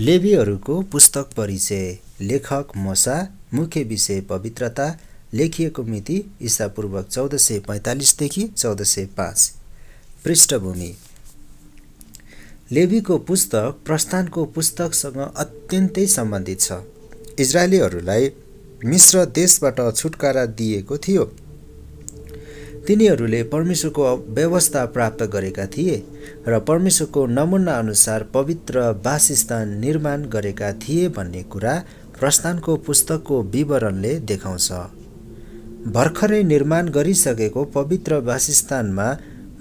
लेबीहरूको पुस्तक परिचय लेखक मसा मुख्य विषय पवित्रता लेखिएको मिति इसापूर्वक चौध सय पैँतालिसदेखि चौध सय पाँच पृष्ठभूमि लेबीको पुस्तक प्रस्थानको पुस्तकसँग अत्यन्तै सम्बन्धित छ इजरायलीहरूलाई मिश्र देशबाट छुटकारा दिएको थियो तिनीहरूले परमेश्वरको व्यवस्था प्राप्त गरेका थिए र परमेश्वरको नमुना अनुसार पवित्र वासस्थान निर्माण गरेका थिए भन्ने कुरा प्रस्थानको पुस्तकको विवरणले देखाउँछ भर्खरै निर्माण गरिसकेको पवित्र वासस्थानमा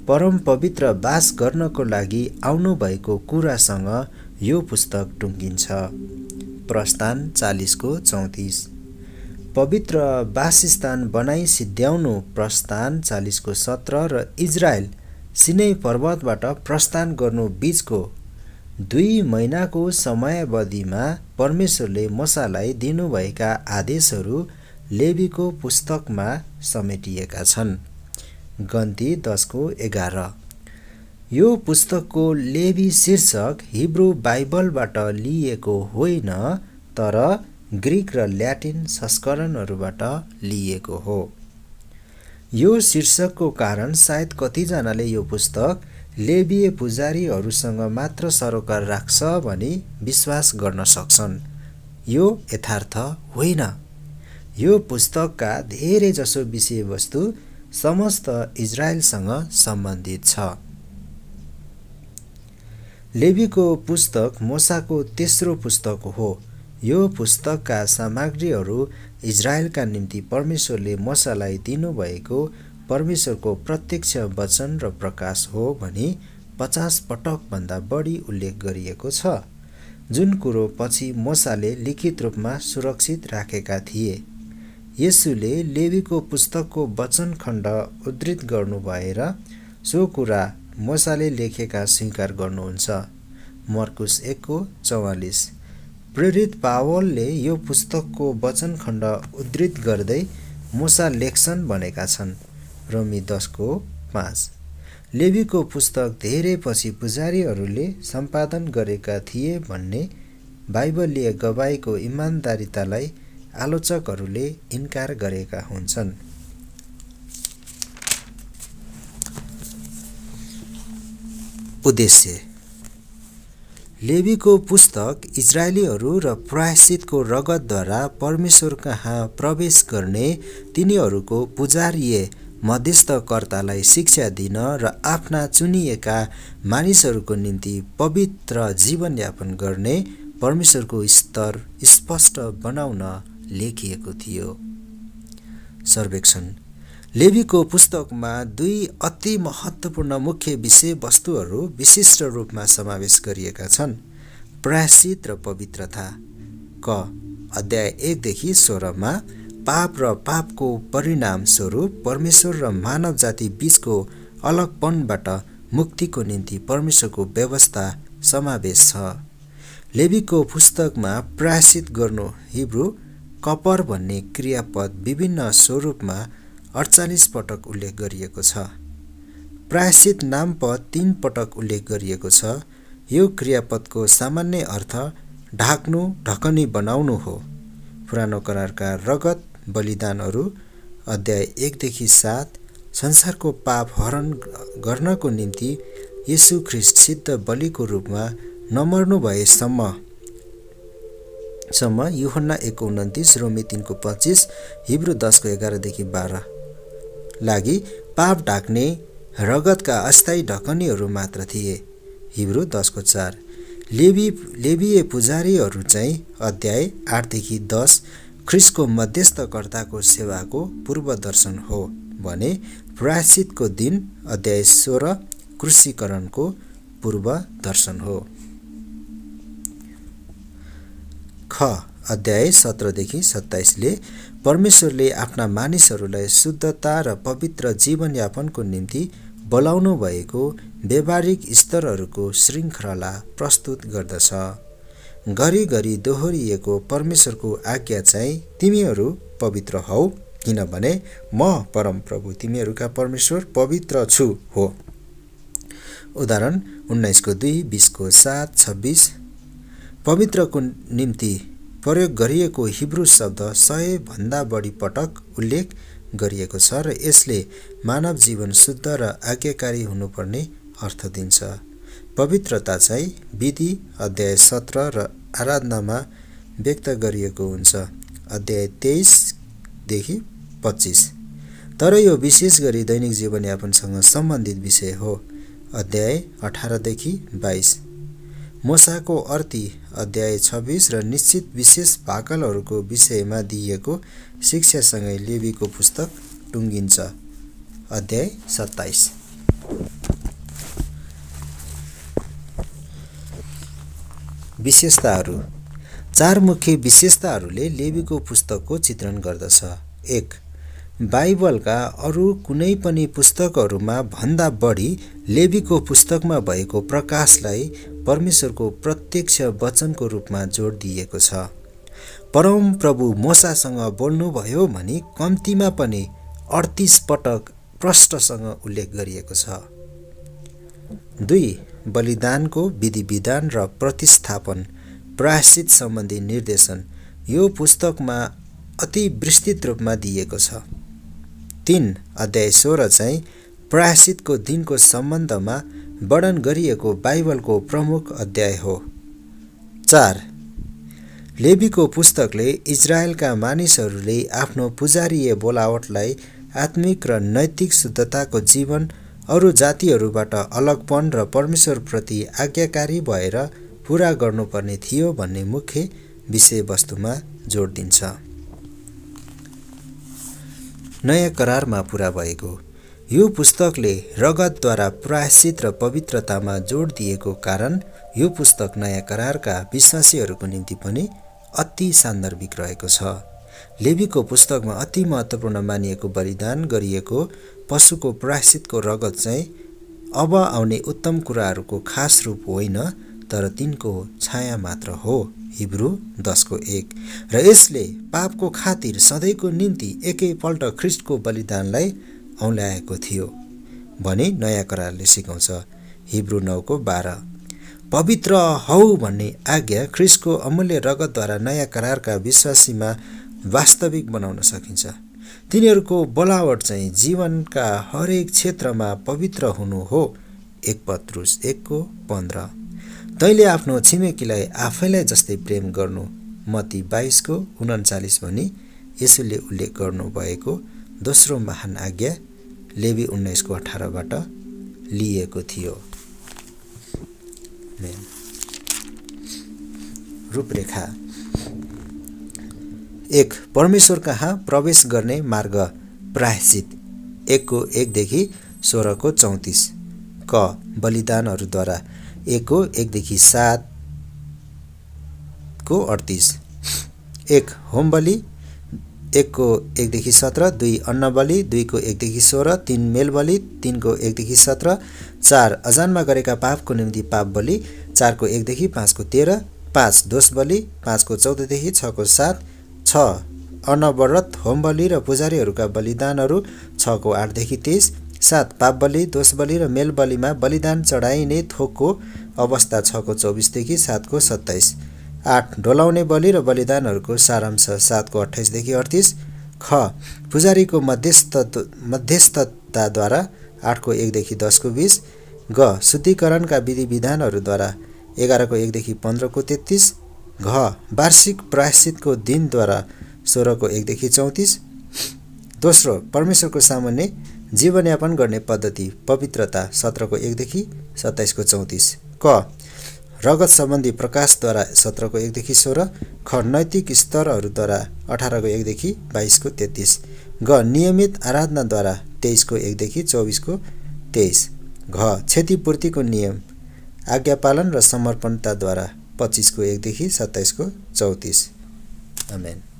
परम पवित्र वास गर्नको लागि आउनुभएको कुरासँग यो पुस्तक टुङ्गिन्छ प्रस्थान चालिसको चौतिस पवित्र वासस्थान बनाई सिद्ध्याउनु प्रस्थान चालिसको सत्र र इजरायल सिनै पर्वतबाट प्रस्थान गर्नु बीचको दुई महिनाको समयावधिमा परमेश्वरले मसालाई दिनुभएका आदेशहरू लेबीको पुस्तकमा समेटिएका छन् गन्ती दसको एघार यो पुस्तकको लेबी शीर्षक हिब्रू बाइबलबाट लिइएको होइन तर ग्रिक र ल्याटिन संस्करणहरूबाट लिइएको हो यो शीर्षकको कारण सायद कतिजनाले यो पुस्तक लेबिए पुजारीहरूसँग मात्र सरोकार राख्छ भनी विश्वास गर्न सक्छन् यो यथार्थ होइन यो पुस्तकका धेरैजसो विषयवस्तु समस्त इजरायलसँग सम्बन्धित छ लेबीको पुस्तक मोसाको तेस्रो पुस्तक हो यो पुस्तकका सामग्रीहरू इजरायलका निम्ति परमेश्वरले मसालाई दिनुभएको परमेश्वरको प्रत्यक्ष वचन र प्रकाश हो भनी पचास पटकभन्दा बढी उल्लेख गरिएको छ जुन कुरो पछि मसाले लिखित रूपमा सुरक्षित राखेका थिए यसुले लेबीको पुस्तकको वचन खण्ड उद्धृत गर्नु भएर सो कुरा मसाले लेखेका स्वीकार गर्नुहुन्छ मर्कुस एकको चौवालिस प्रेरित पावलले यो पुस्तकको वचन खण्ड उद्धृत गर्दै मुसा लेख्छन् भनेका छन् रोमी दसको पाँच लेबीको पुस्तक धेरै पछि पुजारीहरूले सम्पादन गरेका थिए भन्ने बाइबलीय गवाईको इमान्दारितालाई आलोचकहरूले इन्कार गरेका हुन्छन् उद्देश्य लेबीको पुस्तक इजरायलीहरू र प्रायश्चितको रगतद्वारा परमेश्वर कहाँ प्रवेश गर्ने तिनीहरूको पुजारीय मध्यस्थकर्तालाई शिक्षा दिन र आफ्ना चुनिएका मानिसहरूको निम्ति पवित्र जीवनयापन गर्ने परमेश्वरको स्तर स्पष्ट बनाउन लेखिएको थियो सर्वेक्षण लेबीको पुस्तकमा दुई अति महत्त्वपूर्ण मुख्य विषयवस्तुहरू विशिष्ट रूपमा समावेश गरिएका छन् प्रायश्चित र पवित्रता क अध्याय एकदेखि सोह्रमा पाप र पापको परिणामस्वरूप परमेश्वर र मानव जाति बीचको अलगपनबाट मुक्तिको निम्ति परमेश्वरको व्यवस्था समावेश छ लेबीको पुस्तकमा प्रायश्चित गर्नु हिब्रू कपर भन्ने क्रियापद विभिन्न स्वरूपमा अडचालिस पटक उल्लेख गरिएको छ प्रायश्चित पद तीन पटक उल्लेख गरिएको छ यो क्रियापदको सामान्य अर्थ ढाक्नु ढकनी बनाउनु हो पुरानो करारका रगत बलिदानहरू अध्याय एकदेखि सात संसारको पाप हरण गर्नको निम्ति यसु ख्रिस्ट सिद्ध बलिको रूपमा नमर्नु भएसम्म सम्म युहन्ना एक उन्तिस रोमी तिनको पच्चिस हिब्रू दसको एघारदेखि बाह्र लागि पाप ढाक्ने रगतका अस्थायी ढकनीहरू मात्र थिए हिब्रो दसको चार लेबी लेबिए पुजारीहरू चाहिँ अध्याय आठदेखि दस ख्रिसको मध्यस्थकर्ताको सेवाको पूर्वदर्शन हो भने प्रायश्चितको दिन अध्याय सोह्र कृषिकरणको पूर्वदर्शन हो ख अध्याय सत्रदेखि सत्ताइसले परमेश्वरले आफ्ना मानिसहरूलाई शुद्धता र पवित्र जीवनयापनको निम्ति बोलाउनु भएको व्यावहारिक स्तरहरूको श्रृङ्खला प्रस्तुत गर्दछ घरिघरि दोहोरिएको परमेश्वरको आज्ञा चाहिँ तिमीहरू पवित्र हौ किनभने म परमप्रभु तिमीहरूका परमेश्वर पवित्र छु हो उदाहरण उन्नाइसको दुई बिसको सात छब्बिस पवित्रको निम्ति प्रयोग गरिएको हिब्रु शब्द सयभन्दा बढी पटक उल्लेख गरिएको छ र यसले मानव जीवन शुद्ध र आज्ञाकारी हुनुपर्ने अर्थ दिन्छ पवित्रता चाहिँ विधि अध्याय सत्र र आराधनामा व्यक्त गरिएको हुन्छ अध्याय तेइसदेखि पच्चिस तर यो विशेष गरी दैनिक जीवनयापनसँग सम्बन्धित विषय हो अध्याय अठारदेखि बाइस मसाको अर्थी अध्याय छब्बिस र निश्चित विशेष भाकलहरूको विषयमा दिइएको शिक्षासँगै लेबीको पुस्तक टुङ्गिन्छ अध्याय सत्ताइस विशेषताहरू चार मुख्य विशेषताहरूले लेबीको पुस्तकको चित्रण गर्दछ एक बाइबलका अरू कुनै पनि पुस्तकहरूमा भन्दा बढी लेबीको पुस्तकमा भएको प्रकाशलाई परमेश्वरको प्रत्यक्ष वचनको रूपमा जोड दिएको छ परम प्रभु मोसासँग बोल्नुभयो भने कम्तीमा पनि अडतिस पटक प्रष्टसँग उल्लेख गरिएको छ दुई बलिदानको विधि विधान र प्रतिस्थापन प्रायश्चित सम्बन्धी निर्देशन यो पुस्तकमा अति विस्तृत रूपमा दिएको छ तिन अध्याय सोह्र चाहिँ प्रायश्चितको दिनको सम्बन्धमा वर्णन गरिएको बाइबलको प्रमुख अध्याय हो चार लेबीको पुस्तकले इजरायलका मानिसहरूले आफ्नो पुजारीय बोलावटलाई आत्मिक र नैतिक शुद्धताको जीवन अरू जातिहरूबाट अलगपन र परमेश्वरप्रति आज्ञाकारी भएर पुरा गर्नुपर्ने थियो भन्ने मुख्य विषयवस्तुमा जोड दिन्छ नयाँ करारमा पुरा भएको यो पुस्तकले रगतद्वारा प्रायश्चित र पवित्रतामा जोड दिएको कारण यो पुस्तक नयाँ करारका विश्वासीहरूको निम्ति पनि अति सान्दर्भिक रहेको छ लेबीको पुस्तकमा अति महत्त्वपूर्ण मानिएको बलिदान गरिएको पशुको प्रायश्चितको रगत चाहिँ अब आउने उत्तम कुराहरूको खास रूप होइन तर तिनको छाया मात्र हो हिब्रू दसको एक र यसले पापको खातिर सधैँको निम्ति एकैपल्ट ख्रिस्टको बलिदानलाई औँल्याएको थियो भने नयाँ करारले सिकाउँछ हिब्रू नौको बाह्र पवित्र हौ भन्ने आज्ञा ख्रिसको अमूल्य रगतद्वारा नयाँ करारका विश्वासीमा वास्तविक बनाउन सकिन्छ तिनीहरूको बोलावट चाहिँ जीवनका हरेक क्षेत्रमा पवित्र हुनु हो एक पत्रुस एकको पन्ध्र तैँले आफ्नो छिमेकीलाई आफैलाई जस्तै प्रेम गर्नु मती बाइसको उन्चालिस भनी यसैले उल्लेख गर्नुभएको दोस्रो महान आज्ञा लेबी उन्नाइसको अठारबाट लिएको थियो रूपरेखा एक परमेश्वर कहाँ प्रवेश गर्ने मार्ग प्रायश्चित एकको एकदेखि सोह्रको चौतिस क बलिदानहरूद्वारा एकको एकदेखि सातको अडतिस एक होम बलि एकको एकदेखि सत्र दुई अन्नबली दुईको एकदेखि सोह्र तिन मेलबली तिनको एकदेखि सत्र चार अजानमा गरेका पापको निम्ति पाप बलि चारको एकदेखि पाँचको तेह्र पाँच दोष बलि पाँचको चौधदेखि छको सात छ अनवरत होम बलि र पुजारीहरूका बलिदानहरू छको आठदेखि तेइस सात पाप बलि दोष बलि र मेल बलिमा बलिदान चढाइने थोकको अवस्था छको चौबिसदेखि सातको सत्ताइस आठ डोलाउने बलि र बलिदानहरूको सारांश सातको अठाइसदेखि अडतिस ख पुजारीको मध्यस्थ मध्यस्थताद्वारा आठको एकदेखि दसको बिस ग शुद्धिकरणका विधि विधानहरूद्वारा एघारको एकदेखि पन्ध्रको तेत्तिस घ वार्षिक प्रायश्चितको दिनद्वारा सोह्रको एकदेखि चौतिस दोस्रो परमेश्वरको सामान्य जीवनयापन गर्ने पद्धति पवित्रता सत्रको एकदेखि सत्ताइसको चौतिस क रगत सम्बन्धी प्रकाशद्वारा सत्रको एकदेखि सोह्र ख नैतिक स्तरहरूद्वारा अठारको एकदेखि बाइसको तेत्तिस ग नियमित आराधनाद्वारा तेइसको एकदेखि चौबिसको तेइस घ क्षतिपूर्तिको नियम आज्ञापालन र समर्पणताद्वारा पच्चिसको एकदेखि सत्ताइसको चौतिस आमेन